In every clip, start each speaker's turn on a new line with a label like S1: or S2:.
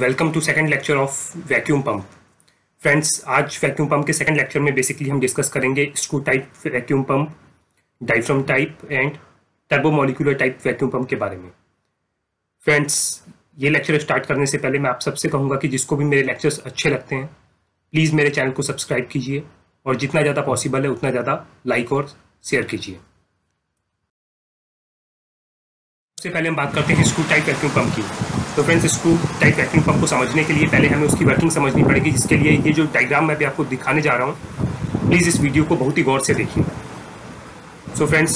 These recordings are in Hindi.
S1: welcome to second lecture of vacuum pump friends आज वैक्यूम पंप के सेकंड लेक्चर में बेसिकली हम डिस्कस करेंगे screw type vacuum pump diaphragm type and turbomolecular type vacuum pump के बारे में फ्रेंड्स ये लेक्चर स्टार्ट करने से पहले मैं आप सबसे कहूँगा कि जिसको भी मेरे लेक्चर्स अच्छे लगते हैं प्लीज़ मेरे चैनल को सब्सक्राइब कीजिए और जितना ज़्यादा पॉसिबल है उतना ज़्यादा लाइक और शेयर कीजिए सबसे पहले हम बात करते हैं स्क्रू टाइप वैक्यूम पंप की तो friends screw type vacuum pump को समझने के लिए पहले हमें उसकी वर्किंग समझनी पड़ेगी जिसके लिए ये जो डायग्राम मैं भी आपको दिखाने जा रहा हूँ प्लीज़ इस वीडियो को बहुत ही गौर से देखिए सो फ्रेंड्स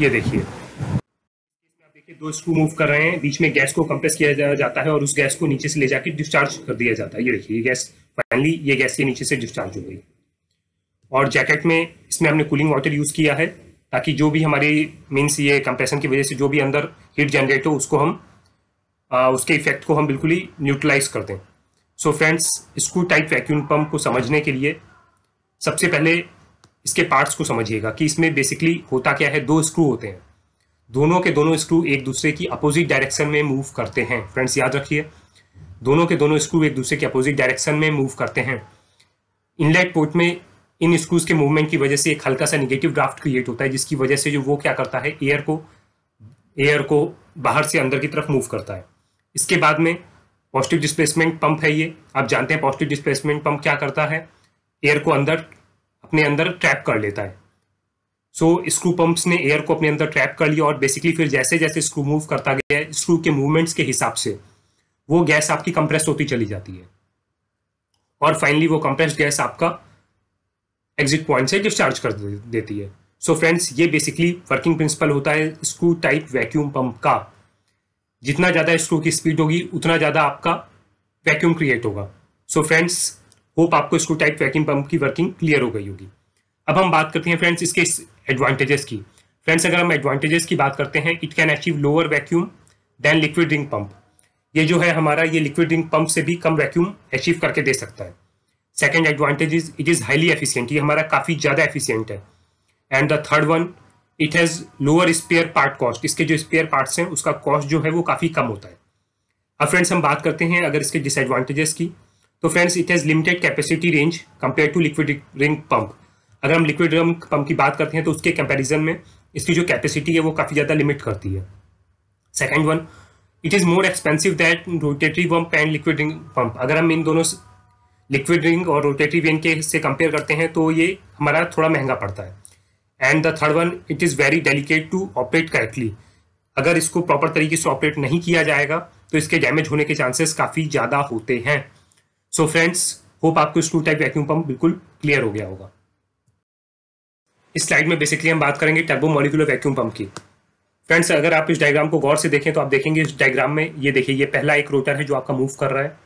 S1: ये आप देखिए दो स्क्रू मूव कर रहे हैं बीच में गैस को कंप्रेस किया जा, जाता है और उस गैस को नीचे से ले जाकर डिस्चार्ज कर दिया जाता है ये देखिए ये गैस फाइनली ये गैस के नीचे से डिस्चार्ज हो गई और जैकेट में इसमें हमने कूलिंग वाटर यूज़ किया है ताकि जो भी हमारी मीन्स ये कंप्रेशन की वजह से जो भी अंदर हीट जनरेट हो उसको हम आ, उसके इफेक्ट को हम बिल्कुल ही न्यूट्रलाइज कर दें so friends screw type vacuum pump को समझने के लिए सबसे पहले इसके पार्ट्स को समझिएगा कि इसमें बेसिकली होता क्या है दो स्क्रू होते हैं दोनों के दोनों स्क्रू एक दूसरे की अपोजिट डायरेक्शन में मूव करते हैं फ्रेंड्स याद रखिए दोनों के दोनों स्क्रू एक दूसरे के अपोजिट डायरेक्शन में मूव करते हैं इनलेट पोर्ट में इन स्क्रूज के मूवमेंट की वजह से एक हल्का सा निगेटिव ड्राफ्ट क्रिएट होता है जिसकी वजह से जो वो क्या करता है एयर को एयर को बाहर से अंदर की तरफ मूव करता है इसके बाद में पॉजिटिव डिस्प्लेसमेंट पंप है ये आप जानते हैं पॉजिटिव डिस्प्लेसमेंट पंप क्या करता है एयर को अंदर अपने अंदर ट्रैप कर लेता है सो स्क्रू पंप्स ने एयर को अपने अंदर ट्रैप कर लिया और बेसिकली फिर जैसे जैसे स्क्रू मूव करता गया स्क्रू के मूवमेंट्स के हिसाब से वो गैस आपकी कंप्रेस होती चली जाती है और फाइनली वो कंप्रेस गैस आपका एग्जिट पॉइंट से डिस्चार्ज कर देती है सो so फ्रेंड्स ये बेसिकली वर्किंग प्रिंसिपल होता है स्क्रू टाइप वैक्यूम पंप का जितना ज़्यादा स्क्रू की स्पीड होगी उतना ज़्यादा आपका वैक्यूम क्रिएट होगा सो फ्रेंड्स होप आपको स्क्रू टाइप वैक्यूम पंप की वर्किंग क्लियर हो गई होगी अब हम बात करते हैं फ्रेंड्स इसके एडवांटेजेस की फ्रेंड्स अगर हम एडवांटेजेस की बात करते हैं it can achieve lower vacuum than liquid ring pump ये जो है हमारा ये लिक्विड रिंग पंप से भी कम वैक्यूम अचीव करके दे सकता है second advantage is it is highly efficient ये हमारा काफ़ी ज़्यादा एफिशियंट है and the third one it has lower spare part cost इसके जो स्पेयर पार्ट्स हैं उसका कॉस्ट जो है वो काफ़ी कम होता है अब फ्रेंड्स हम बात करते हैं अगर इसके डिसएडवांटेजेस की तो friends it has limited capacity range compare to liquid ring pump अगर हम लिक्विड रिंग पंप की बात करते हैं तो उसके कंपेरिजन में इसकी जो कैपेसिटी है वो काफ़ी ज़्यादा लिमिट करती है second one it is more expensive that rotary pump and liquid ring pump अगर हम इन दोनों लिक्विड रिंग और रोटेटरी वेन के से कंपेयर करते हैं तो ये हमारा थोड़ा महंगा पड़ता है and the third one it is very delicate to operate correctly अगर इसको प्रॉपर तरीके से ऑपरेट नहीं किया जाएगा तो इसके डैमेज होने के चांसेस काफ़ी ज़्यादा होते हैं सो फ्रेंड्स होप आपको स्क्रू टाइप वैक्यूम पम्प बिल्कुल क्लियर हो गया होगा इस स्लाइड में बेसिकली हम बात करेंगे टर्बो मॉलिकुलर वैक्यूम पंप की फ्रेंड्स अगर आप इस डायग्राम को गौर से देखें तो आप देखेंगे इस डायग्राम में ये देखिए ये पहला एक रोटर है जो आपका मूव कर रहा है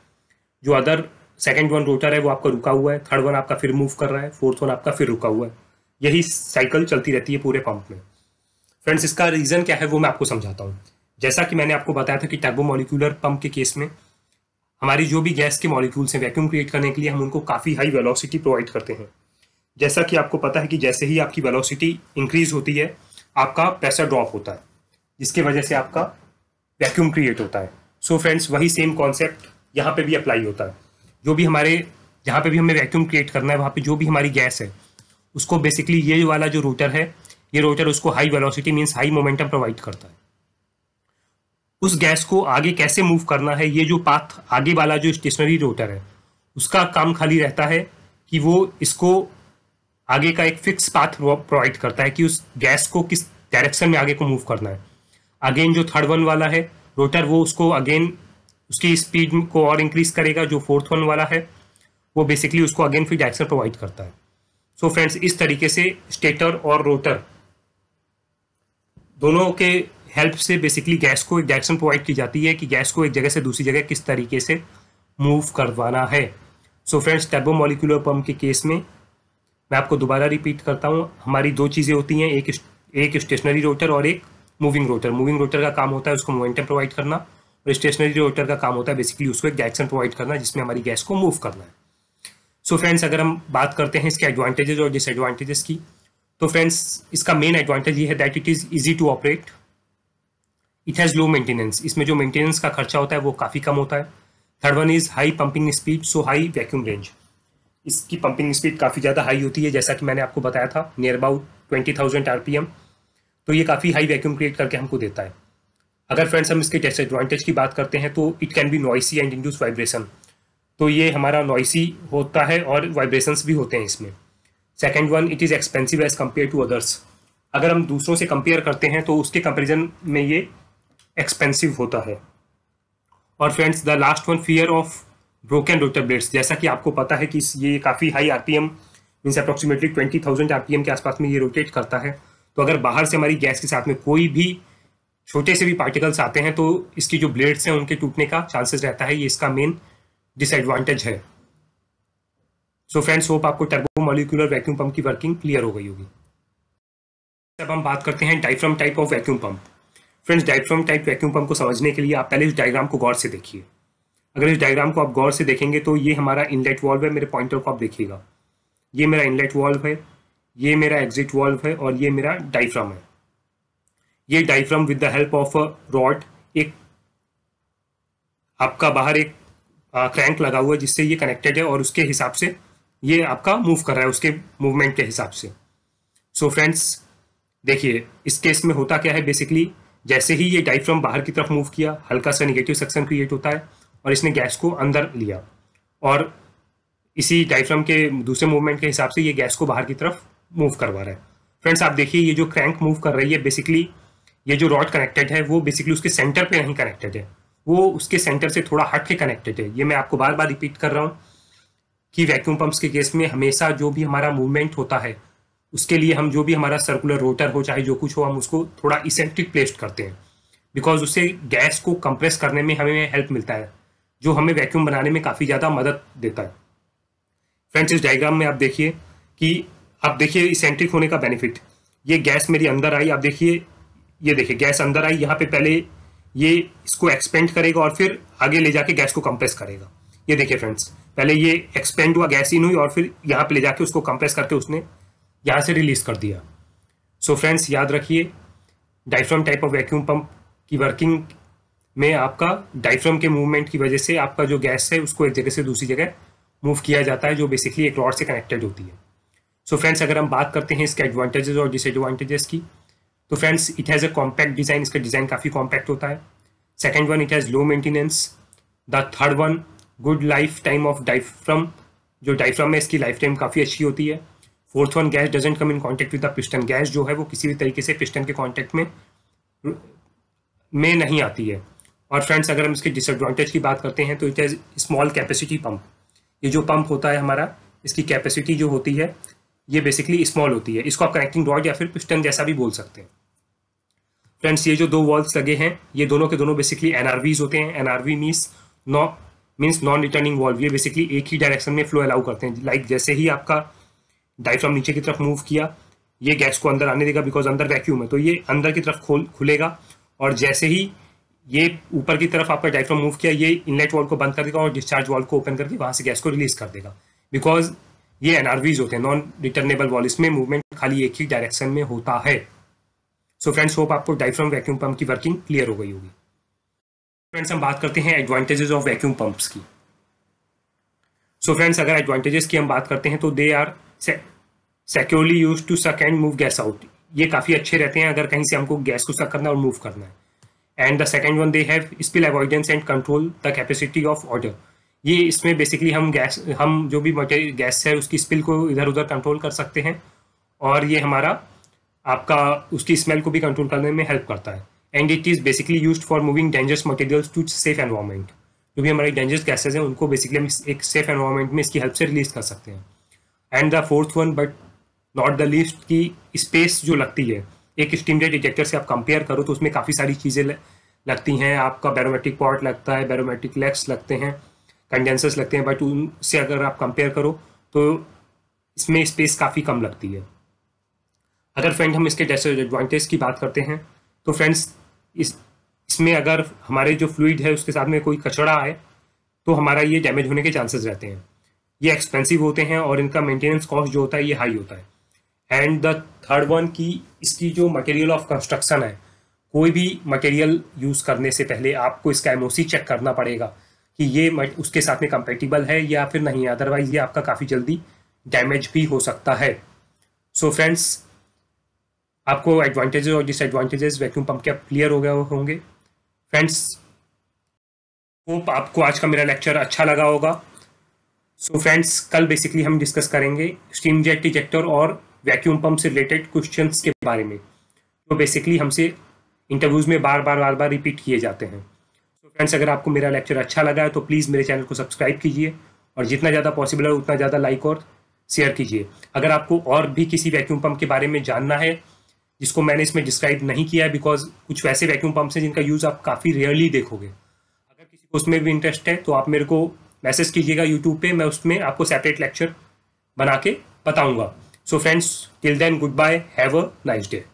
S1: जो अदर सेकेंड वन रोटर है वो आपका रुका हुआ है थर्ड वन आपका फिर मूव कर रहा है फोर्थ वन आपका फिर रुका हुआ है यही साइकिल चलती रहती है पूरे पंप में फ्रेंड्स इसका रीज़न क्या है वो मैं आपको समझाता हूँ जैसा कि मैंने आपको बताया था कि टर्बो मॉलिक्यूलर पंप के केस में हमारी जो भी गैस के मॉलिक्यूल्स हैं वैक्यूम क्रिएट करने के लिए हम उनको काफ़ी हाई वेलोसिटी प्रोवाइड करते हैं जैसा कि आपको पता है कि जैसे ही आपकी वेलोसिटी इंक्रीज होती है आपका प्रेशर ड्रॉप होता है जिसकी वजह से आपका वैक्यूम क्रिएट होता है सो so फ्रेंड्स वही सेम कॉन्सेप्ट यहाँ पे भी अप्लाई होता है जो भी हमारे जहाँ पे भी हमें वैक्यूम क्रिएट करना है वहाँ पे जो भी हमारी गैस है उसको बेसिकली ये वाला जो रोटर है ये रोटर उसको high velocity means high momentum provide करता है उस गैस को आगे कैसे मूव करना है ये जो पाथ आगे वाला जो स्टेशनरी रोटर है उसका काम खाली रहता है कि वो इसको आगे का एक फिक्स पाथ प्रोवाइड करता है कि उस गैस को किस डायरेक्शन में आगे को मूव करना है अगेन जो थर्ड वन वाला है रोटर वो उसको अगेन उसकी स्पीड को और इंक्रीज करेगा जो फोर्थ वन वाला है वो बेसिकली उसको अगेन फिर डायरेक्शन प्रोवाइड करता है सो so फ्रेंड्स इस तरीके से स्टेटर और रोटर दोनों के हेल्प से बेसिकली गैस को एक डायरेक्शन प्रोवाइड की जाती है कि गैस को एक जगह से दूसरी जगह किस तरीके से मूव करवाना है so friends turbo molecular pump के केस में मैं आपको दोबारा रिपीट करता हूँ हमारी दो चीज़ें होती हैं एक एक स्टेशनरी रोटर और एक मूविंग रोटर मूविंग रोटर का काम होता है उसको मोमेंटम प्रोवाइड करना और स्टेशनरी रोटर का काम होता है बेसिकली उसको एक डायरेक्शन प्रोवाइड करना जिसमें हमारी गैस को मूव करना है सो so फ्रेंड्स अगर हम बात करते हैं इसके एडवांटेजेज और डिसएडवांटेजेस की तो फ्रेंड्स इसका मेन एडवांटेज ये है that it is easy to operate it has low maintenance इसमें जो मेंटेनेंस का खर्चा होता है वो काफ़ी कम होता है third one is high pumping speed so high vacuum range इसकी पंपिंग स्पीड काफ़ी ज़्यादा हाई होती है जैसा कि मैंने आपको बताया था near about twenty thousand R तो ये काफ़ी हाई वैक्यूम क्रिएट करके हमको देता है अगर फ्रेंड्स हम इसके डिसएडवांटेज की बात करते हैं तो it can be noisy and induce vibration तो ये हमारा नॉइसी होता है और वाइब्रेशंस भी होते हैं इसमें second one it is expensive as compare to others अगर हम दूसरों से कंपेयर करते हैं तो उसके कंपेरिजन में ये एक्सपेंसिव होता है और friends the last one fear of broken rotor blades जैसा कि आपको पता है कि ये काफ़ी high R P M means approximately twenty thousand R P M के आसपास में ये रोटेट करता है तो अगर बाहर से हमारी गैस के साथ में कोई भी छोटे से भी पार्टिकल्स आते हैं तो इसकी जो ब्लेड्स हैं उनके टूटने का चांसेस रहता है ये इसका मेन डिसएडवांटेज है सो फ्रेंड्स होप आपको टर्बो मॉलिकुलर वैक्यूम पंप की वर्किंग क्लियर हो गई होगी अब हम बात करते हैं diaphragm type of vacuum pump friends diaphragm type vacuum pump को समझने के लिए आप पहले इस डायग्राम को गौर से देखिए अगर इस डायग्राम को आप गौर से देखेंगे तो ये हमारा इनलेट वॉल्व है मेरे पॉइंटर को आप देखिएगा ये मेरा इनलेट वॉल्व है ये मेरा एग्जिट वॉल्व है और ये मेरा डाइफ्राम है ये diaphragm with the help of rod एक आपका बाहर एक क्रैंक लगा हुआ है जिससे ये कनेक्टेड है और उसके हिसाब से ये आपका मूव कर रहा है उसके मूवमेंट के हिसाब से सो so फ्रेंड्स देखिए इस केस में होता क्या है बेसिकली जैसे ही ये डाइफ्राम बाहर की तरफ मूव किया हल्का सा निगेटिव सक्शन क्रिएट होता है और इसने गैस को अंदर लिया और इसी डाइफ्राम के दूसरे मूवमेंट के हिसाब से ये गैस को बाहर की तरफ मूव करवा रहा है फ्रेंड्स आप देखिए ये जो क्रैंक मूव कर रही है बेसिकली ये जो रॉड कनेक्टेड है वो बेसिकली उसके सेंटर पे नहीं कनेक्टेड है वो उसके सेंटर से थोड़ा हट के कनेक्टेड है ये मैं आपको बार बार रिपीट कर रहा हूँ कि वैक्यूम पम्प्स के केस में हमेशा जो भी हमारा मूवमेंट होता है उसके लिए हम जो भी हमारा सर्कुलर रोटर हो चाहे जो कुछ हो हम उसको थोड़ा इसेंट्रिक प्लेस्ड करते हैं बिकॉज उससे गैस को कंप्रेस करने में हमें हेल्प मिलता है जो हमें वैक्यूम बनाने में काफ़ी ज़्यादा मदद देता है फ्रेंड्स इस डायग्राम में आप देखिए कि आप देखिए इसेंट्रिक होने का बेनिफिट ये गैस मेरी अंदर आई आप देखिए ये देखिए गैस अंदर आई यहाँ पे पहले ये इसको एक्सपेंड करेगा और फिर आगे ले जाके गैस को कंप्रेस करेगा ये देखिए फ्रेंड्स पहले ये एक्सपेंड हुआ गैस इन हुई और फिर यहाँ पे ले जाके उसको कंप्रेस करके उसने यहाँ से रिलीज कर दिया सो so फ्रेंड्स याद रखिए diaphragm type of vacuum pump की वर्किंग में आपका डाइफ्रम के मूवमेंट की वजह से आपका जो गैस है उसको एक जगह से दूसरी जगह मूव किया जाता है जो बेसिकली एक रॉड से कनेक्टेड होती है सो so फ्रेंड्स अगर हम बात करते हैं इसके एडवांटेजेस और डिसएडवांटेजेस की तो friends it has a compact design इसका डिज़ाइन काफ़ी कॉम्पैक्ट होता है second one it has low maintenance the third one good life time of diaphragm जो डाइफ्रम है इसकी लाइफ टाइम काफ़ी अच्छी होती है fourth one gas doesn't come in contact with the piston gas जो है वो किसी भी तरीके से पिस्टन के कॉन्टैक्ट में में नहीं आती है और फ्रेंड्स अगर हम इसके डिसएडवांटेज की बात करते हैं तो it has small capacity pump ये जो पम्प होता है हमारा इसकी कैपेसिटी जो होती है ये बेसिकली स्मॉल होती है इसको आप कनेक्टिंग रॉड या फिर पिस्टन जैसा भी बोल सकते हैं फ्रेंड्स ये जो दो वॉल्स लगे हैं ये दोनों के दोनों बेसिकली एनआरवीज होते हैं NRV means no means non returning valve ये बेसिकली एक ही डायरेक्शन में फ्लो अलाउ करते हैं लाइक like जैसे ही आपका डाइफ्राम नीचे की तरफ मूव किया ये गैस को अंदर आने देगा बिकॉज अंदर वैक्यूम है तो ये अंदर की तरफ खोल खुलेगा और जैसे ही ये ऊपर की तरफ आपका डाइफ्राम मूव किया ये इनलेट वॉल को बंद कर देगा और डिस्चार्ज वॉल को ओपन करके वहाँ से गैस को रिलीज कर देगा बिकॉज ये एनआरवीज होते हैं नॉन रिटर्नेबल वॉल इसमें मूवमेंट खाली एक ही डायरेक्शन में होता है सो फ्रेंड्स होप आपको डाइफ्राम वैक्यूम पंप की वर्किंग क्लियर हो गई होगी फ्रेंड्स हम बात करते हैं एडवांटेजेस ऑफ वैक्यूम पंप्स की सो so फ्रेंड्स अगर एडवांटेजेस की हम बात करते हैं तो they are securely use to suck and move gas out ये काफ़ी अच्छे रहते हैं अगर कहीं से हमको गैस को सक करना और मूव करना है and the second one they have spill avoidance and control the capacity of order ये इसमें बेसिकली हम गैस हम जो भी मटेरियल गैस है उसकी स्पिल को इधर उधर कंट्रोल कर सकते हैं और ये हमारा आपका उसकी स्मेल को भी कंट्रोल करने में हेल्प करता है and it is basically use for moving dangerous materials to safe environment जो भी हमारे डेंजरस गैसेज हैं उनको बेसिकली हम एक सेफ एनवायरमेंट में इसकी हेल्प से रिलीज कर सकते हैं and the fourth one but not the least की स्पेस जो लगती है एक स्टीमडेड डिटेक्टर से आप कंपेयर करो तो उसमें काफ़ी सारी चीज़ें लगती हैं आपका बैरोमेट्रिक पॉट लगता है बैरोमेट्रिक लेग्स लगते हैं कंडेंसर्स लगते हैं बट उनसे अगर आप कंपेयर करो तो इसमें स्पेस काफ़ी कम लगती है अगर फ्रेंड हम इसके डिसएडवांटेज की बात करते हैं तो फ्रेंड्स इस इसमें अगर हमारे जो फ्लूड है उसके साथ में कोई कचड़ा आए तो हमारा ये डैमेज होने के चांसेस रहते हैं ये एक्सपेंसिव होते हैं और इनका मेंटेनेंस कॉस्ट जो होता है ये हाई होता है एंड द थर्ड वन की इसकी जो मटेरियल ऑफ कंस्ट्रक्शन है कोई भी मटेरियल यूज़ करने से पहले आपको इसका एम चेक करना पड़ेगा कि ये उसके साथ में कंपेटिबल है या फिर नहीं अदरवाइज ये आपका काफ़ी जल्दी डैमेज भी हो सकता है सो so फ्रेंड्स आपको एडवांटेजेस और डिसएडवांटेजेस वैक्यूम पंप के आप क्लियर हो गए होंगे फ्रेंड्स होप आपको आज का मेरा लेक्चर अच्छा लगा होगा सो so फ्रेंड्स कल बेसिकली हम डिस्कस करेंगे स्टीम जेट इजेक्टर और वैक्यूम पंप से रिलेटेड क्वेश्चंस के बारे में जो तो बेसिकली हमसे इंटरव्यूज़ में बार बार बार बार रिपीट किए जाते हैं फ्रेंड्स अगर आपको मेरा लेक्चर अच्छा लगा है तो प्लीज़ मेरे चैनल को सब्सक्राइब कीजिए और जितना ज़्यादा पॉसिबल है उतना ज़्यादा लाइक और शेयर कीजिए अगर आपको और भी किसी वैक्यूम पम्प के बारे में जानना है जिसको मैंने इसमें डिस्क्राइब नहीं किया है बिकॉज कुछ वैसे वैक्यूम पम्प हैं जिनका यूज़ आप काफ़ी रेयरली देखोगे अगर किसी को उसमें भी इंटरेस्ट है तो आप मेरे को मैसेज कीजिएगा यूट्यूब पर मैं उसमें आपको सेपरेट लेक्चर बना के बताऊँगा so friends till then goodbye have a nice day